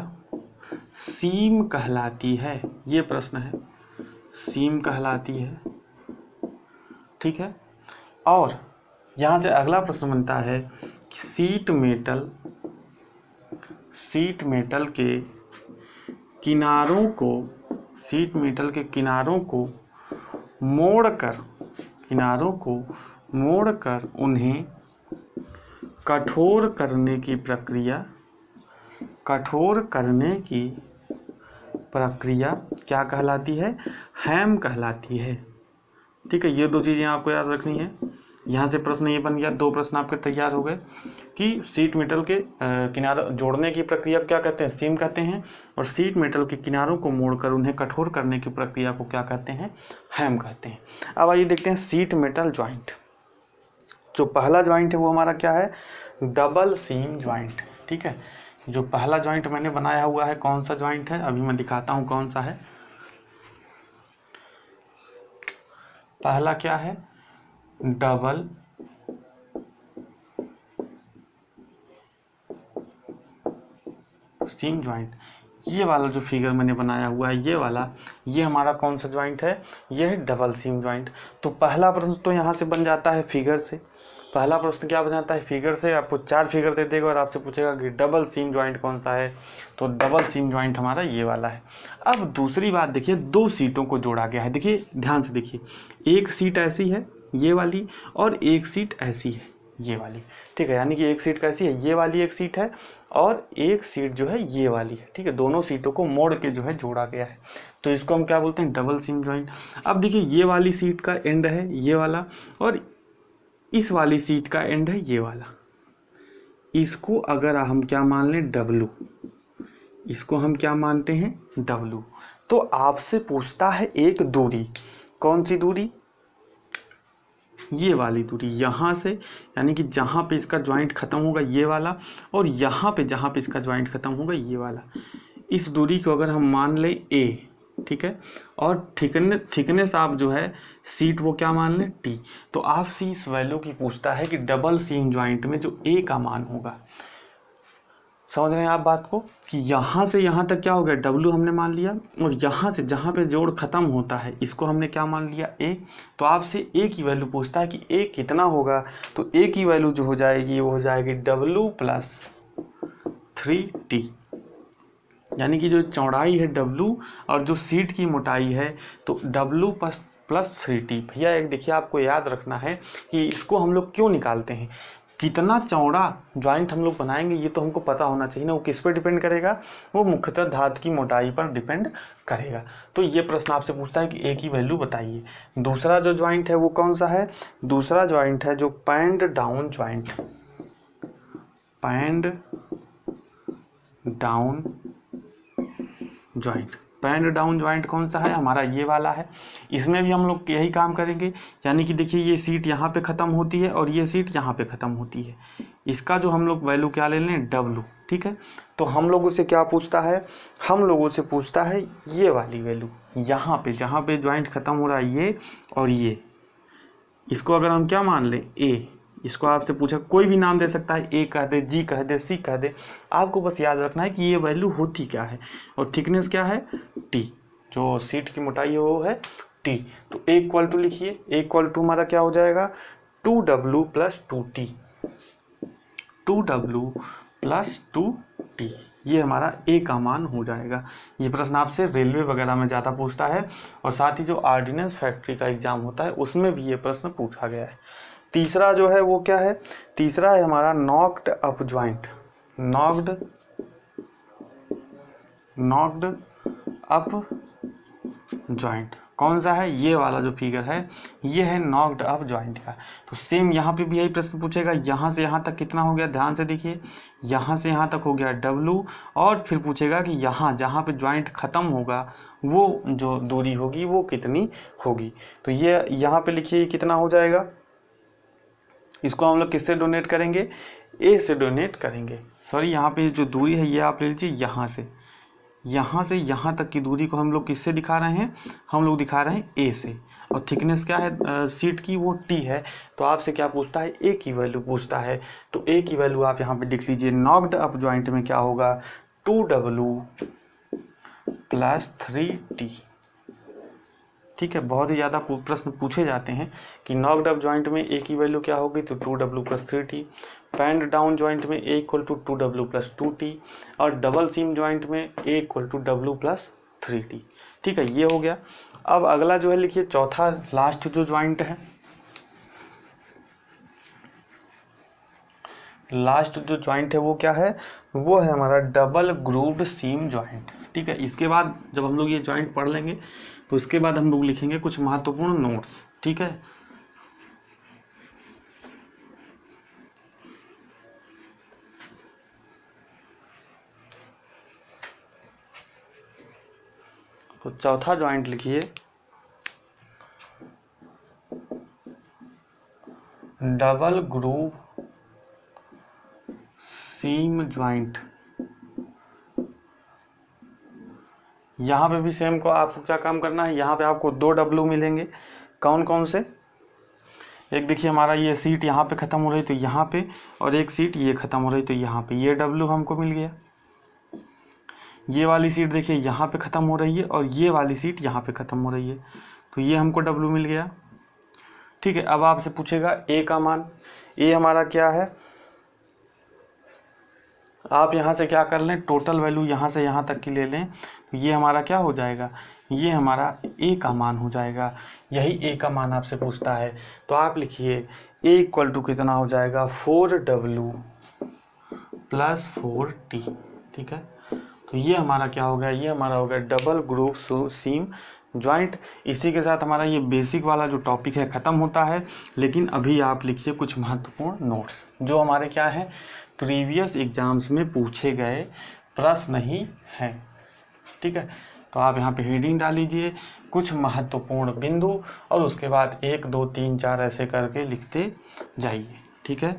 सीम कहलाती है ये प्रश्न है सीम कहलाती है ठीक है और यहाँ से अगला प्रश्न बनता है सीट मेटल सीट मेटल के किनारों को सीट मेटल के किनारों को मोड़कर किनारों को मोड़कर उन्हें कठोर करने की प्रक्रिया कठोर करने की प्रक्रिया क्या कहलाती है हैम कहलाती है ठीक है ये दो चीज़ें आपको याद रखनी है यहाँ से प्रश्न ये बन गया दो प्रश्न आपके तैयार हो गए कि सीट मेटल के किनारे जोड़ने की प्रक्रिया क्या कहते हैं सीम कहते हैं और सीट मेटल के किनारों को मोड़कर उन्हें कठोर करने की प्रक्रिया को क्या कहते हैं हैम कहते हैं अब आइए देखते हैं सीट मेटल ज्वाइंट जो पहला ज्वाइंट है वो हमारा क्या है डबल सीम ज्वाइंट ठीक है जो पहला ज्वाइंट मैंने बनाया हुआ है कौन सा ज्वाइंट है अभी मैं दिखाता हूँ कौन सा है पहला क्या है डबल सीम ज्वाइंट ये वाला जो फिगर मैंने बनाया हुआ है ये वाला ये हमारा कौन सा ज्वाइंट है ये है डबल सीम ज्वाइंट तो पहला प्रश्न तो यहाँ से बन जाता है फिगर से पहला प्रश्न क्या बन जाता है फिगर से आपको चार फिगर दे देगा और आपसे पूछेगा कि डबल सीम ज्वाइंट कौन सा है तो डबल सीम ज्वाइंट हमारा ये वाला है अब दूसरी बात देखिए दो सीटों को जोड़ा गया है देखिए ध्यान से देखिए एक सीट ऐसी है ये वाली और एक सीट ऐसी है ये वाली ठीक है यानी कि एक सीट कैसी है ये वाली एक सीट है और एक सीट जो है ये वाली है ठीक है दोनों सीटों को मोड़ के जो है जोड़ा गया है तो इसको हम क्या बोलते हैं डबल सिम जॉइंट अब देखिए ये वाली सीट का एंड है ये वाला और इस वाली सीट का एंड है ये वाला इसको अगर हम क्या मान लें डब्लू इसको हम क्या मानते हैं डब्लू तो आपसे पूछता है एक दूरी कौन सी दूरी ये वाली दूरी यहाँ से यानी कि जहाँ पे इसका ज्वाइंट ख़त्म होगा ये वाला और यहाँ पे जहाँ पे इसका ज्वाइंट ख़त्म होगा ये वाला इस दूरी को अगर हम मान लें ए ठीक है और थिकने थिकनेस आप जो है सीट वो क्या मान लें टी तो आपसे इस वैल्यू की पूछता है कि डबल सीम ज्वाइंट में जो ए का मान होगा समझ रहे हैं आप बात को कि यहाँ से यहाँ तक क्या हो गया W हमने मान लिया और यहाँ से जहाँ पे जोड़ ख़त्म होता है इसको हमने क्या मान लिया A तो आपसे A की वैल्यू पूछता है कि A कितना होगा तो A की वैल्यू जो हो जाएगी वो हो जाएगी W प्लस थ्री टी यानी कि जो चौड़ाई है W और जो सीट की मोटाई है तो W plus plus three T भैया एक देखिए आपको याद रखना है कि इसको हम लोग क्यों निकालते हैं कितना चौड़ा ज्वाइंट हम लोग बनाएंगे ये तो हमको पता होना चाहिए ना वो किस पर डिपेंड करेगा वो मुख्यतः धातु की मोटाई पर डिपेंड करेगा तो ये प्रश्न आपसे पूछता है कि ए की वैल्यू बताइए दूसरा जो ज्वाइंट है वो कौन सा है दूसरा ज्वाइंट है जो paned down joint paned down joint paned down joint कौन सा है हमारा ये वाला है इसमें भी हम लोग यही काम करेंगे यानी कि देखिए ये सीट यहाँ पे ख़त्म होती है और ये सीट यहाँ पे ख़त्म होती है इसका जो हम लोग वैल्यू क्या ले लें डब्लू ठीक है तो हम लोगों से क्या पूछता है हम लोगों से पूछता है ये वाली वैल्यू यहाँ पर जहाँ पर ज्वाइंट ख़त्म हो रहा है ये और ये इसको अगर हम क्या मान लें ए इसको आपसे पूछा कोई भी नाम दे सकता है ए कह दे जी कह दे सी कह दे आपको बस याद रखना है कि ये वैल्यू होती क्या है और थिकनेस क्या है टी जो सीट की मोटाई है वो है टी तो ए इक्वल टू लिखिए ए इक्वल टू हमारा क्या हो जाएगा two W plus two T two W plus two T ये हमारा ए का मान हो जाएगा ये प्रश्न आपसे रेलवे वगैरह में ज़्यादा पूछता है और साथ ही जो आर्डिनेंस फैक्ट्री का एग्ज़ाम होता है उसमें भी ये प्रश्न पूछा गया है तीसरा जो है वो क्या है तीसरा है हमारा knocked up joint knocked knocked up joint कौन सा है ये वाला जो फिगर है ये है नॉक्ड अप ज्वाइंट का तो सेम यहाँ पे भी यही प्रश्न पूछेगा यहाँ से यहाँ तक कितना हो गया ध्यान से देखिए यहाँ से यहाँ तक हो गया डब्लू और फिर पूछेगा कि यहाँ जहाँ पे ज्वाइंट ख़त्म होगा वो जो दूरी होगी वो कितनी होगी तो ये यह यहाँ पे लिखिए कितना हो जाएगा इसको हम लोग किससे डोनेट करेंगे ए से डोनेट करेंगे सॉरी यहाँ पे जो दूरी है ये आप ले लीजिए यहाँ से यहाँ से यहाँ तक की दूरी को हम लोग किससे दिखा रहे हैं हम लोग दिखा रहे हैं ए से और थिकनेस क्या है आ, सीट की वो टी है तो आपसे क्या पूछता है ए की वैल्यू पूछता है तो ए की वैल्यू आप यहाँ पे लिख लीजिए नॉकड अप ज्वाइंट में क्या होगा two W plus three T ठीक है बहुत ही ज़्यादा प्रश्न पूछे जाते हैं कि नॉक डब ज्वाइंट में ए की वैल्यू क्या होगी तो two W plus three T paned down joint में A equal to two W plus two T और डबल सीम ज्वाइंट में A equal to W plus three T ठीक है ये हो गया अब अगला जो है लिखिए चौथा लास्ट जो ज्वाइंट है लास्ट जो ज्वाइंट है वो क्या है वो है हमारा डबल ग्रूव्ड सीम ज्वाइंट ठीक है इसके बाद जब हम लोग ये ज्वाइंट पढ़ लेंगे तो इसके बाद हम लोग लिखेंगे कुछ महत्वपूर्ण नोट्स ठीक है तो चौथा जॉइंट लिखिए डबल ग्रुप सीम ज्वाइंट यहाँ पे भी सेम को आपको क्या काम करना है यहाँ पे आपको दो डब्लू मिलेंगे कौन कौन से एक देखिए हमारा ये सीट यहाँ पे ख़त्म हो रही तो यहाँ पे और एक सीट ये ख़त्म हो रही तो यहाँ पे ये डब्लू हमको मिल गया ये वाली सीट देखिए यहाँ पे ख़त्म हो रही है और ये वाली सीट यहाँ पे ख़त्म हो रही है तो ये हमको डब्लू मिल गया ठीक है अब आपसे पूछेगा ए का मान ए हमारा क्या है आप यहाँ से क्या कर लें टोटल वैल्यू यहाँ से यहाँ तक की ले लें ये हमारा क्या हो जाएगा ये हमारा ए का मान हो जाएगा यही ए का मान आपसे पूछता है तो आप लिखिए ए इक्वल टू कितना हो जाएगा four W plus four T ठीक है तो ये हमारा क्या हो गया ये हमारा हो गया डबल ग्रुप सीम ज्वाइंट इसी के साथ हमारा ये बेसिक वाला जो टॉपिक है ख़त्म होता है लेकिन अभी आप लिखिए कुछ महत्वपूर्ण नोट्स जो हमारे क्या है प्रीवियस एग्जाम्स में पूछे गए प्रश्न ही हैं ठीक है तो आप यहाँ पे हेडिंग डाल लीजिए कुछ महत्वपूर्ण बिंदु और उसके बाद एक दो तीन चार ऐसे करके लिखते जाइए ठीक है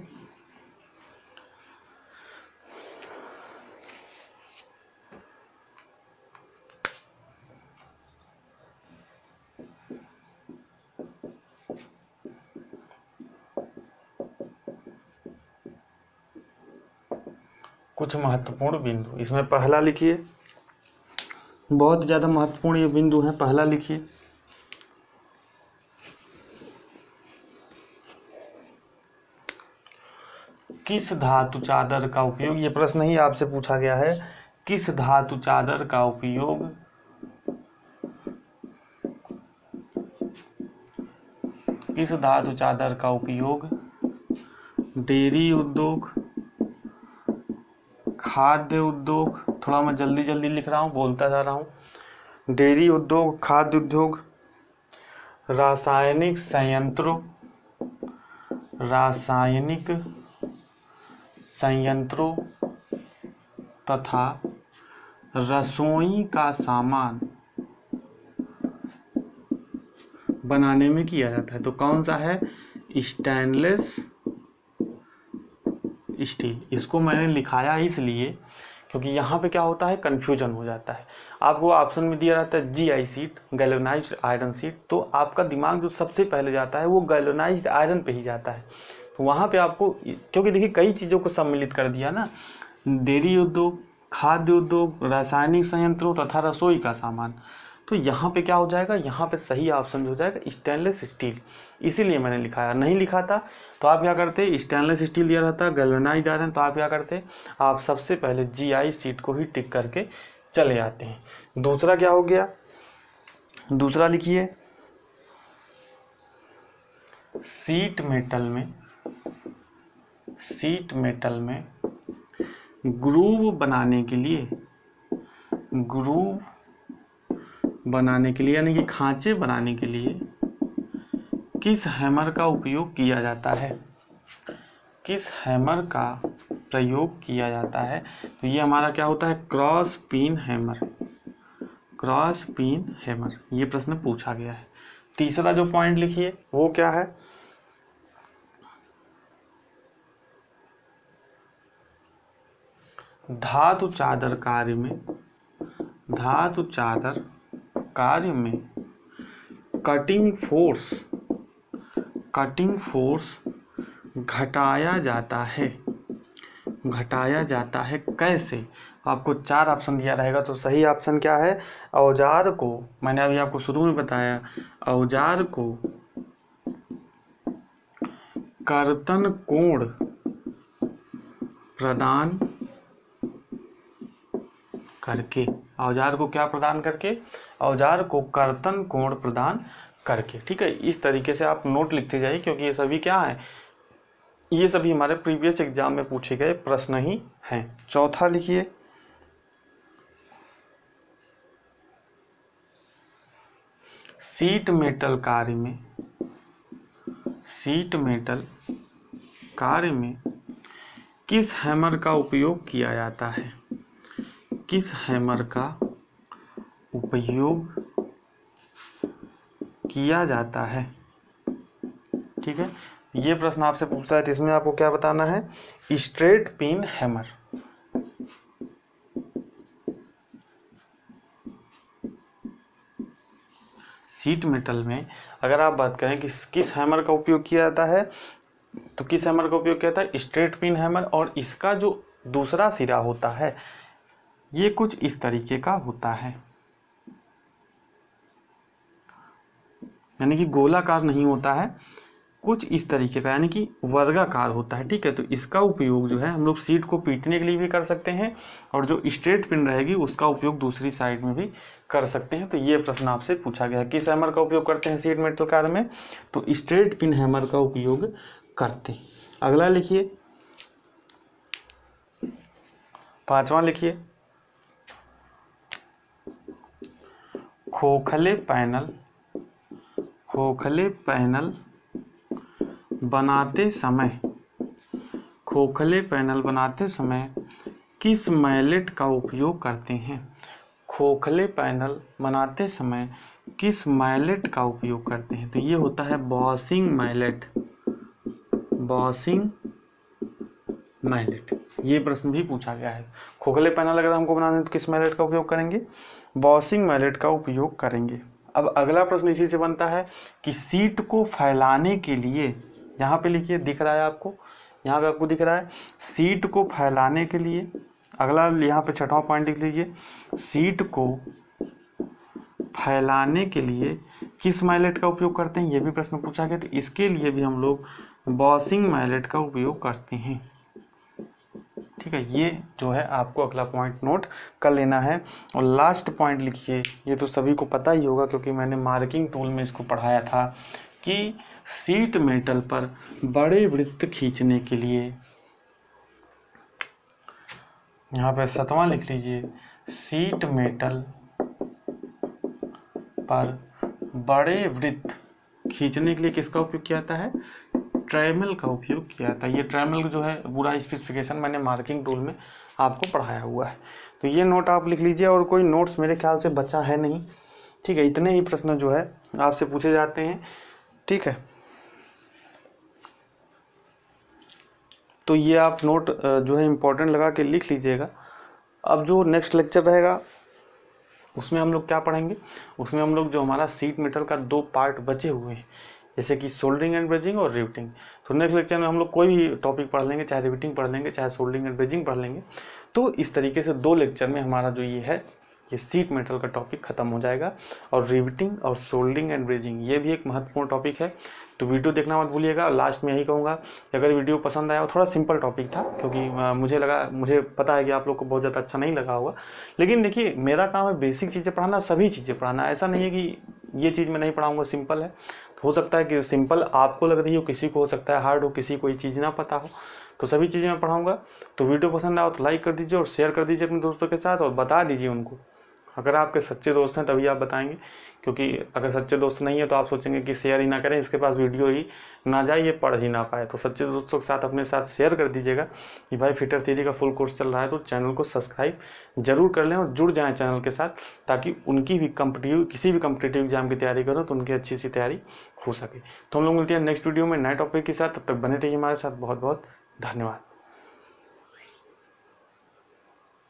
कुछ महत्वपूर्ण बिंदु इसमें पहला लिखिए बहुत ज़्यादा महत्वपूर्ण ये बिंदु है पहला लिखिए किस धातु चादर का उपयोग ये प्रश्न ही आपसे पूछा गया है किस धातु चादर का उपयोग किस धातु चादर का उपयोग डेयरी उद्योग खाद्य उद्योग थोड़ा मैं जल्दी जल्दी लिख रहा हूँ बोलता जा रहा हूँ डेयरी उद्योग खाद्य उद्योग रासायनिक संयंत्रों रासायनिक संयंत्रों तथा रसोई का सामान बनाने में किया जाता है तो कौन सा है स्टेनलेस स्टील इसको मैंने लिखाया इसलिए क्योंकि यहाँ पे क्या होता है कन्फ्यूजन हो जाता है आपको ऑप्शन में दिया जाता है G I sheet galvanise iron sheet तो आपका दिमाग जो सबसे पहले जाता है वो गैलोनाइज आयरन पे ही जाता है तो वहाँ पे आपको क्योंकि देखिए कई चीज़ों को सम्मिलित कर दिया ना डेयरी उद्योग खाद्य उद्योग रासायनिक संयंत्रों तथा रसोई का सामान तो यहाँ पे क्या हो जाएगा यहाँ पे सही ऑप्शन जो हो जाएगा स्टेनलेस स्टील इसीलिए मैंने लिखाया नहीं लिखा था तो आप क्या करते स्टेनलेस स्टील दिया रहता रहे हैं तो आप क्या करते आप सबसे पहले जी आई सीट को ही टिक करके चले आते हैं दूसरा क्या हो गया दूसरा लिखिए सीट मेटल में सीट मेटल में ग्रूव बनाने के लिए ग्रूव बनाने के लिए यानी कि खांचे बनाने के लिए किस हैमर का उपयोग किया जाता है किस हैमर का प्रयोग किया जाता है तो ये हमारा क्या होता है cross pein hammer cross pein hammer ये प्रश्न पूछा गया है तीसरा जो पॉइंट लिखिए वो क्या है धातु चादर कार्य में धातु चादर कार्य में कटिंग फोर्स कटिंग फोर्स घटाया जाता है घटाया जाता है कैसे आपको चार ऑप्शन दिया रहेगा तो सही ऑप्शन क्या है औजार को मैंने अभी आपको शुरू में बताया औजार को कर्तन कोण प्रदान करके औजार को क्या प्रदान करके औजार को कर्तन कोण प्रदान करके ठीक है इस तरीके से आप नोट लिखते जाइए क्योंकि ये सभी क्या है ये सभी हमारे प्रीवियस एग्जाम में पूछे गए प्रश्न ही हैं चौथा लिखिए सीट मेटल कार्य में सीट मेटल कार्य में किस हैमर का उपयोग किया जाता है किस हैमर का उपयोग किया जाता है ठीक है ये प्रश्न आपसे पूछता है तो इसमें आपको क्या बताना है straight pein hammer sheet metal में अगर आप बात करें कि किस हैमर का उपयोग किया जाता है तो किस हैमर का उपयोग किया जाता है स्ट्रेट पिन हैमर और इसका जो दूसरा सिरा होता है ये कुछ इस तरीके का होता है यानी कि गोलाकार नहीं होता है कुछ इस तरीके का यानी कि वर्गाकार होता है ठीक है तो इसका उपयोग जो है हम लोग सीट को पीटने के लिए भी कर सकते हैं और जो स्ट्रेट पिन रहेगी उसका उपयोग दूसरी साइड में भी कर सकते हैं तो ये प्रश्न आपसे पूछा गया है किस हैमर का उपयोग करते हैं सीट मेटल कार में तो स्ट्रेट पिन हैमर का उपयोग करते अगला लिखिए पांचवा लिखिए खोखले पैनल खोखले पैनल बनाते समय खोखले पैनल बनाते समय किस मैलेट का उपयोग करते हैं खोखले पैनल बनाते समय किस मैलेट का उपयोग करते हैं तो ये होता है बॉसिंग मैलेट बॉसिंग मैलेट ये प्रश्न भी पूछा गया है खोखले पैनल अगर हमको बनाने तो किस मैलेट का उपयोग करेंगे बॉसिंग मैलेट का उपयोग करेंगे अब अगला प्रश्न इसी से बनता है कि सीट को फैलाने के लिए यहाँ पे लिखिए दिख रहा है आपको यहाँ पे आपको दिख रहा है सीट को फैलाने के लिए अगला यहाँ पे छठवां पॉइंट लिख लीजिए सीट को फैलाने के लिए किस माइलेट का उपयोग करते हैं ये भी प्रश्न पूछा गया तो इसके लिए भी हम लोग बॉसिंग माइलेट का उपयोग करते हैं ठीक है ये जो है आपको अगला पॉइंट नोट कर लेना है और लास्ट पॉइंट लिखिए ये तो सभी को पता ही होगा क्योंकि मैंने मार्किंग टूल में इसको पढ़ाया था कि सीट मेटल पर बड़े वृत्त खींचने के लिए यहाँ पे सतवां लिख लीजिए सीट मेटल पर बड़े वृत्त खींचने के लिए किसका उपयोग किया जाता है ट्राइमल का उपयोग किया था ये ट्राइमल जो है पूरा स्पेसिफिकेशन मैंने मार्किंग टूल में आपको पढ़ाया हुआ है तो ये नोट आप लिख लीजिए और कोई नोट्स मेरे ख्याल से बचा है नहीं ठीक है इतने ही प्रश्न जो है आपसे पूछे जाते हैं ठीक है तो ये आप नोट जो है इम्पोर्टेंट लगा के लिख लीजिएगा अब जो नेक्स्ट लेक्चर रहेगा उसमें हम लोग क्या पढ़ेंगे उसमें हम लोग जो हमारा सीट मेटल का दो पार्ट बचे हुए हैं जैसे कि सोल्डिंग एंड ब्रेजिंग और रिवटिंग तो नेक्स्ट लेक्चर में हम लोग कोई भी टॉपिक पढ़ लेंगे चाहे रिवटिंग पढ़ लेंगे चाहे सोल्डिंग एंड ब्रेजिंग पढ़ लेंगे तो इस तरीके से दो लेक्चर में हमारा जो ये है ये सीट मेटल का टॉपिक खत्म हो जाएगा और रिविटिंग और सोल्डिंग एंड ब्रिजिंग ये भी एक महत्वपूर्ण टॉपिक है तो वीडियो देखना मत भूलिएगा लास्ट में यही कहूँगा कि अगर वीडियो पसंद आया हो थोड़ा सिंपल टॉपिक था क्योंकि मुझे लगा मुझे पता है कि आप लोग को बहुत ज़्यादा अच्छा नहीं लगा होगा लेकिन देखिए मेरा काम है बेसिक चीज़ें पढ़ाना सभी चीज़ें पढ़ाना ऐसा नहीं है कि ये चीज़ मैं नहीं पढ़ाऊँगा सिंपल है हो सकता है कि सिंपल आपको लग रही हो किसी को हो सकता है हार्ड हो किसी को ये चीज़ ना पता हो तो सभी चीज़ें मैं पढ़ाऊँगा तो वीडियो पसंद आओ तो लाइक कर दीजिए और शेयर कर दीजिए अपने दोस्तों के साथ और बता दीजिए उनको अगर आपके सच्चे दोस्त हैं तभी आप बताएंगे क्योंकि अगर सच्चे दोस्त नहीं है तो आप सोचेंगे कि शेयर ही ना करें इसके पास वीडियो ही ना जाए ये पढ़ ही ना पाए तो सच्चे दोस्तों के साथ अपने साथ शेयर कर दीजिएगा कि भाई फिटर थ्योरी का फुल कोर्स चल रहा है तो चैनल को सब्सक्राइब जरूर कर लें और जुड़ जाएँ चैनल के साथ ताकि उनकी भी कम्पिटिव किसी भी कम्पिटेटिव एग्जाम की तैयारी करो तो उनकी अच्छी सी तैयारी हो सके तो हम लोग मिलते हैं नेक्स्ट वीडियो में नए टॉपिक के साथ तब तक बने रहिए हमारे साथ बहुत बहुत धन्यवाद